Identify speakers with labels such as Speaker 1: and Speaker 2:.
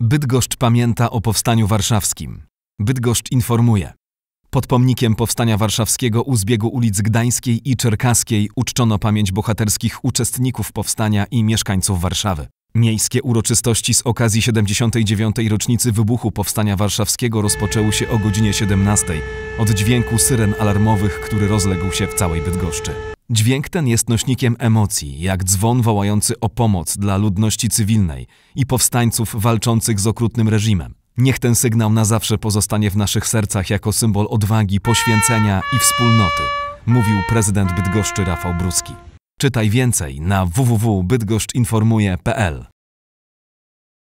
Speaker 1: Bydgoszcz pamięta o powstaniu warszawskim. Bydgoszcz informuje. Pod pomnikiem Powstania Warszawskiego u zbiegu ulic Gdańskiej i Czerkaskiej uczczono pamięć bohaterskich uczestników powstania i mieszkańców Warszawy. Miejskie uroczystości z okazji 79. rocznicy wybuchu Powstania Warszawskiego rozpoczęły się o godzinie 17 od dźwięku syren alarmowych, który rozległ się w całej Bydgoszczy. Dźwięk ten jest nośnikiem emocji, jak dzwon wołający o pomoc dla ludności cywilnej i powstańców walczących z okrutnym reżimem. Niech ten sygnał na zawsze pozostanie w naszych sercach jako symbol odwagi, poświęcenia i wspólnoty, mówił prezydent Bydgoszczy Rafał Bruski. Czytaj więcej na www.bydgoszczinformuje.pl